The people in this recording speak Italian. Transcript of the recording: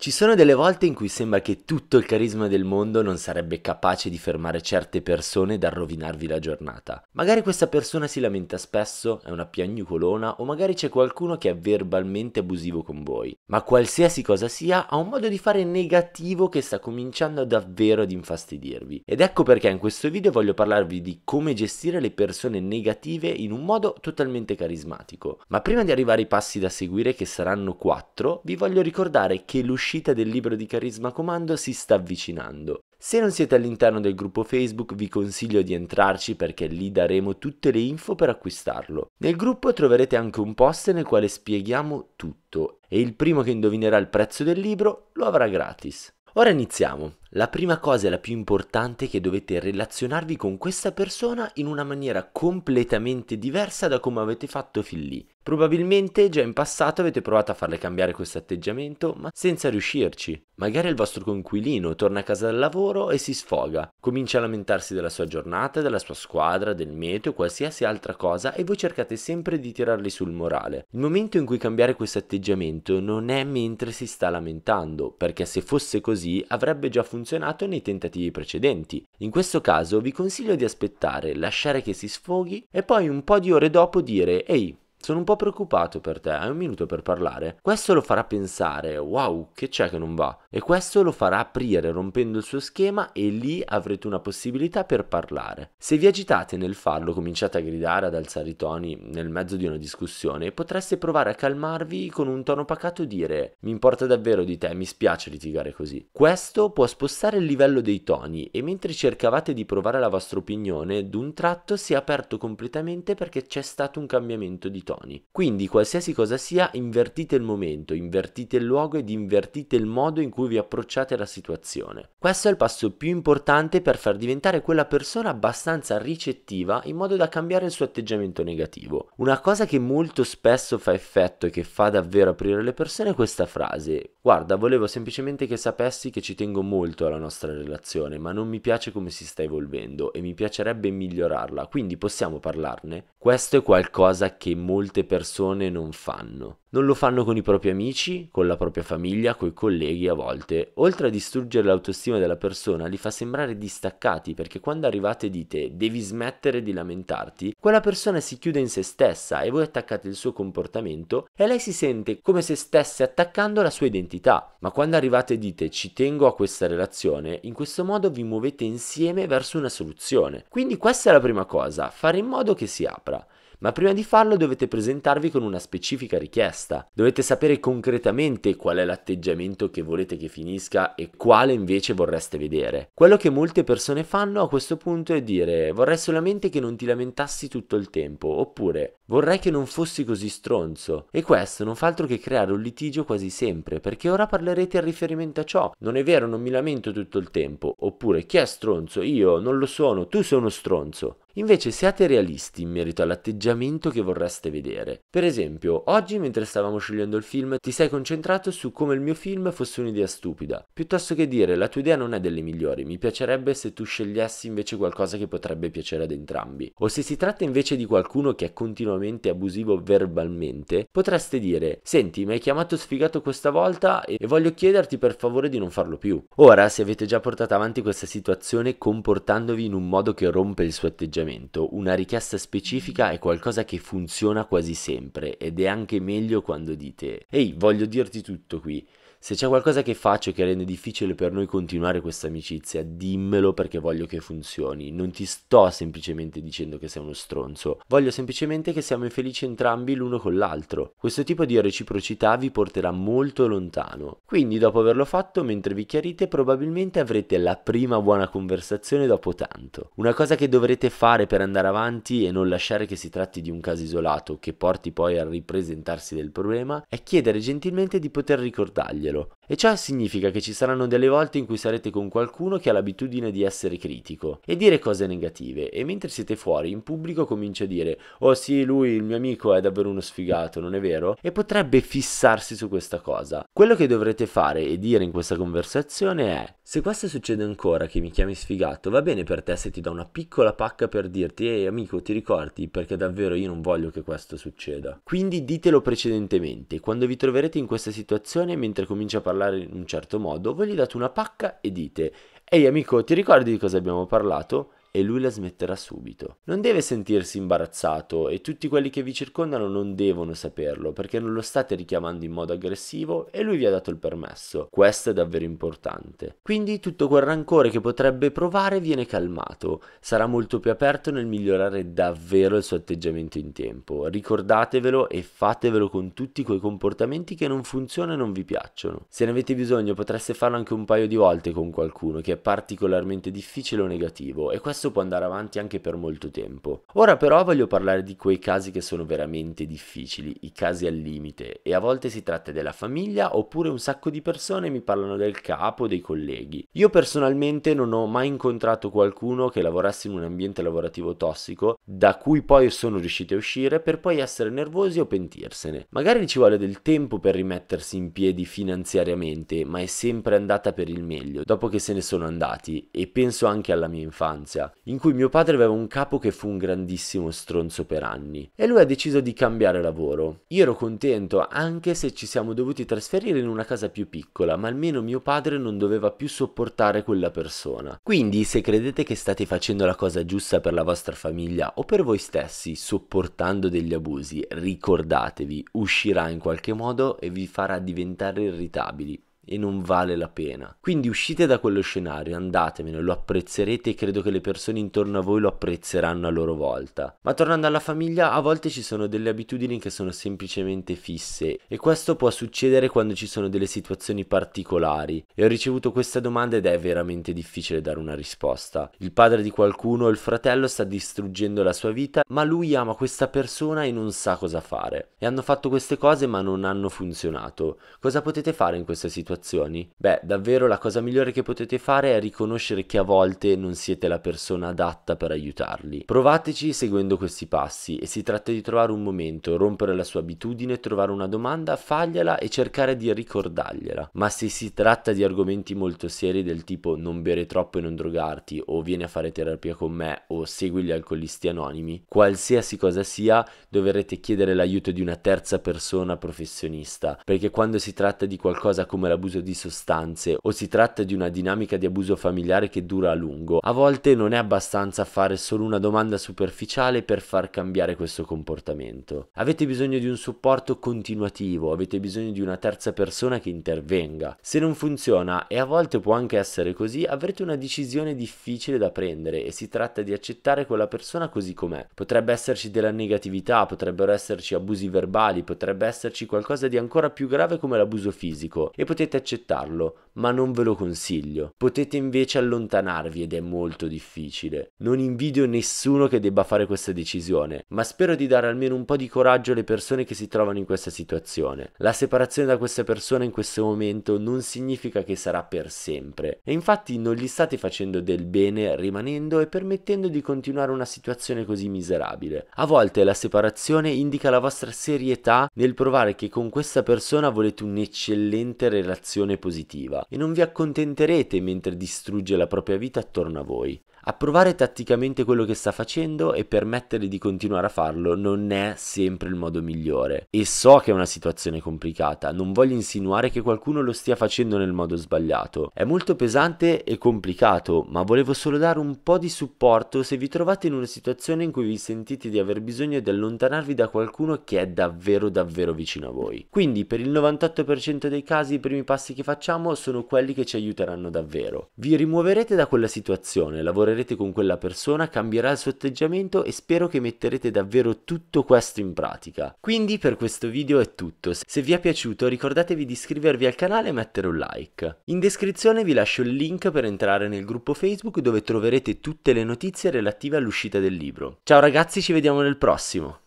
Ci sono delle volte in cui sembra che tutto il carisma del mondo non sarebbe capace di fermare certe persone dal rovinarvi la giornata. Magari questa persona si lamenta spesso, è una piagnucolona o magari c'è qualcuno che è verbalmente abusivo con voi. Ma qualsiasi cosa sia, ha un modo di fare negativo che sta cominciando davvero ad infastidirvi. Ed ecco perché in questo video voglio parlarvi di come gestire le persone negative in un modo totalmente carismatico. Ma prima di arrivare ai passi da seguire che saranno 4, vi voglio ricordare che l'uscita l'uscita del libro di Carisma Comando si sta avvicinando. Se non siete all'interno del gruppo Facebook vi consiglio di entrarci perché lì daremo tutte le info per acquistarlo. Nel gruppo troverete anche un post nel quale spieghiamo tutto e il primo che indovinerà il prezzo del libro lo avrà gratis. Ora iniziamo. La prima cosa e la più importante è che dovete relazionarvi con questa persona in una maniera completamente diversa da come avete fatto fin lì. Probabilmente già in passato avete provato a farle cambiare questo atteggiamento, ma senza riuscirci. Magari il vostro coinquilino torna a casa dal lavoro e si sfoga, comincia a lamentarsi della sua giornata, della sua squadra, del meteo, qualsiasi altra cosa e voi cercate sempre di tirarli sul morale. Il momento in cui cambiare questo atteggiamento non è mentre si sta lamentando, perché se fosse così avrebbe già funzionato funzionato nei tentativi precedenti. In questo caso vi consiglio di aspettare, lasciare che si sfoghi e poi un po' di ore dopo dire ehi, sono un po' preoccupato per te, hai un minuto per parlare? Questo lo farà pensare, wow, che c'è che non va? E questo lo farà aprire rompendo il suo schema e lì avrete una possibilità per parlare. Se vi agitate nel farlo, cominciate a gridare, ad alzare i toni nel mezzo di una discussione, potreste provare a calmarvi con un tono pacato e dire mi importa davvero di te, mi spiace litigare così. Questo può spostare il livello dei toni e mentre cercavate di provare la vostra opinione, d'un tratto si è aperto completamente perché c'è stato un cambiamento di toni. Quindi qualsiasi cosa sia, invertite il momento, invertite il luogo ed invertite il modo in cui vi approcciate alla situazione. Questo è il passo più importante per far diventare quella persona abbastanza ricettiva in modo da cambiare il suo atteggiamento negativo. Una cosa che molto spesso fa effetto e che fa davvero aprire le persone è questa frase. Guarda, volevo semplicemente che sapessi che ci tengo molto alla nostra relazione, ma non mi piace come si sta evolvendo e mi piacerebbe migliorarla, quindi possiamo parlarne? Questo è qualcosa che molto molte persone non fanno. Non lo fanno con i propri amici, con la propria famiglia, coi colleghi a volte. Oltre a distruggere l'autostima della persona, li fa sembrare distaccati perché quando arrivate e dite devi smettere di lamentarti, quella persona si chiude in se stessa e voi attaccate il suo comportamento e lei si sente come se stesse attaccando la sua identità. Ma quando arrivate e dite ci tengo a questa relazione, in questo modo vi muovete insieme verso una soluzione. Quindi questa è la prima cosa, fare in modo che si apra ma prima di farlo dovete presentarvi con una specifica richiesta. Dovete sapere concretamente qual è l'atteggiamento che volete che finisca e quale invece vorreste vedere. Quello che molte persone fanno a questo punto è dire vorrei solamente che non ti lamentassi tutto il tempo, oppure vorrei che non fossi così stronzo. E questo non fa altro che creare un litigio quasi sempre, perché ora parlerete a riferimento a ciò. Non è vero, non mi lamento tutto il tempo, oppure chi è stronzo? Io non lo sono, tu sei uno stronzo. Invece siate realisti in merito all'atteggiamento che vorreste vedere. Per esempio, oggi mentre stavamo scegliendo il film ti sei concentrato su come il mio film fosse un'idea stupida, piuttosto che dire la tua idea non è delle migliori, mi piacerebbe se tu scegliessi invece qualcosa che potrebbe piacere ad entrambi. O se si tratta invece di qualcuno che è continuamente abusivo verbalmente, potreste dire senti mi hai chiamato sfigato questa volta e voglio chiederti per favore di non farlo più. Ora, se avete già portato avanti questa situazione comportandovi in un modo che rompe il suo atteggiamento, elemento, una richiesta specifica è qualcosa che funziona quasi sempre ed è anche meglio quando dite ehi voglio dirti tutto qui se c'è qualcosa che faccio che rende difficile per noi continuare questa amicizia, dimmelo perché voglio che funzioni. Non ti sto semplicemente dicendo che sei uno stronzo, voglio semplicemente che siamo infelici entrambi l'uno con l'altro. Questo tipo di reciprocità vi porterà molto lontano. Quindi dopo averlo fatto, mentre vi chiarite, probabilmente avrete la prima buona conversazione dopo tanto. Una cosa che dovrete fare per andare avanti e non lasciare che si tratti di un caso isolato che porti poi a ripresentarsi del problema è chiedere gentilmente di poter ricordarglielo. studier och E ciò significa che ci saranno delle volte in cui sarete con qualcuno che ha l'abitudine di essere critico e dire cose negative e mentre siete fuori in pubblico comincia a dire oh sì lui il mio amico è davvero uno sfigato non è vero? E potrebbe fissarsi su questa cosa. Quello che dovrete fare e dire in questa conversazione è se questo succede ancora che mi chiami sfigato va bene per te se ti do una piccola pacca per dirti ehi amico ti ricordi perché davvero io non voglio che questo succeda. Quindi ditelo precedentemente quando vi troverete in questa situazione mentre comincia a parlare parlare in un certo modo, voi gli date una pacca e dite, ehi amico, ti ricordi di cosa abbiamo parlato? e lui la smetterà subito. Non deve sentirsi imbarazzato e tutti quelli che vi circondano non devono saperlo perché non lo state richiamando in modo aggressivo e lui vi ha dato il permesso. Questo è davvero importante. Quindi tutto quel rancore che potrebbe provare viene calmato, sarà molto più aperto nel migliorare davvero il suo atteggiamento in tempo. Ricordatevelo e fatevelo con tutti quei comportamenti che non funzionano e non vi piacciono. Se ne avete bisogno potreste farlo anche un paio di volte con qualcuno che è particolarmente difficile o negativo e questo questo può andare avanti anche per molto tempo. Ora però voglio parlare di quei casi che sono veramente difficili, i casi al limite, e a volte si tratta della famiglia oppure un sacco di persone mi parlano del capo, dei colleghi. Io personalmente non ho mai incontrato qualcuno che lavorasse in un ambiente lavorativo tossico, da cui poi sono riuscito a uscire per poi essere nervosi o pentirsene. Magari ci vuole del tempo per rimettersi in piedi finanziariamente, ma è sempre andata per il meglio, dopo che se ne sono andati, e penso anche alla mia infanzia in cui mio padre aveva un capo che fu un grandissimo stronzo per anni e lui ha deciso di cambiare lavoro. Io ero contento anche se ci siamo dovuti trasferire in una casa più piccola, ma almeno mio padre non doveva più sopportare quella persona. Quindi se credete che state facendo la cosa giusta per la vostra famiglia o per voi stessi sopportando degli abusi, ricordatevi, uscirà in qualche modo e vi farà diventare irritabili e non vale la pena. Quindi uscite da quello scenario, andatevene, lo apprezzerete e credo che le persone intorno a voi lo apprezzeranno a loro volta. Ma tornando alla famiglia, a volte ci sono delle abitudini che sono semplicemente fisse e questo può succedere quando ci sono delle situazioni particolari. E ho ricevuto questa domanda ed è veramente difficile dare una risposta. Il padre di qualcuno, o il fratello, sta distruggendo la sua vita, ma lui ama questa persona e non sa cosa fare. E hanno fatto queste cose ma non hanno funzionato. Cosa potete fare in questa situazione? situazioni? Beh, davvero la cosa migliore che potete fare è riconoscere che a volte non siete la persona adatta per aiutarli. Provateci seguendo questi passi e si tratta di trovare un momento, rompere la sua abitudine, trovare una domanda, fargliela e cercare di ricordargliela. Ma se si tratta di argomenti molto seri del tipo non bere troppo e non drogarti o vieni a fare terapia con me o segui gli alcolisti anonimi, qualsiasi cosa sia dovrete chiedere l'aiuto di una terza persona professionista, perché quando si tratta di qualcosa come l'abuso l'uso di sostanze o si tratta di una dinamica di abuso familiare che dura a lungo, a volte non è abbastanza fare solo una domanda superficiale per far cambiare questo comportamento. Avete bisogno di un supporto continuativo, avete bisogno di una terza persona che intervenga. Se non funziona, e a volte può anche essere così, avrete una decisione difficile da prendere e si tratta di accettare quella persona così com'è. Potrebbe esserci della negatività, potrebbero esserci abusi verbali, potrebbe esserci qualcosa di ancora più grave come l'abuso fisico e potete potete accettarlo, ma non ve lo consiglio. Potete invece allontanarvi ed è molto difficile. Non invidio nessuno che debba fare questa decisione, ma spero di dare almeno un po' di coraggio alle persone che si trovano in questa situazione. La separazione da questa persona in questo momento non significa che sarà per sempre. E infatti non gli state facendo del bene rimanendo e permettendo di continuare una situazione così miserabile. A volte la separazione indica la vostra serietà nel provare che con questa persona volete un'eccellente relazione un'azione positiva e non vi accontenterete mentre distrugge la propria vita attorno a voi. Approvare tatticamente quello che sta facendo e permettere di continuare a farlo non è sempre il modo migliore. E so che è una situazione complicata, non voglio insinuare che qualcuno lo stia facendo nel modo sbagliato. È molto pesante e complicato, ma volevo solo dare un po' di supporto se vi trovate in una situazione in cui vi sentite di aver bisogno di allontanarvi da qualcuno che è davvero davvero vicino a voi. Quindi per il 98% dei casi i primi passi che facciamo sono quelli che ci aiuteranno davvero. Vi rimuoverete da quella situazione, lavorerete lavorerete con quella persona cambierà il suo atteggiamento e spero che metterete davvero tutto questo in pratica. Quindi per questo video è tutto, se vi è piaciuto ricordatevi di iscrivervi al canale e mettere un like. In descrizione vi lascio il link per entrare nel gruppo Facebook dove troverete tutte le notizie relative all'uscita del libro. Ciao ragazzi, ci vediamo nel prossimo!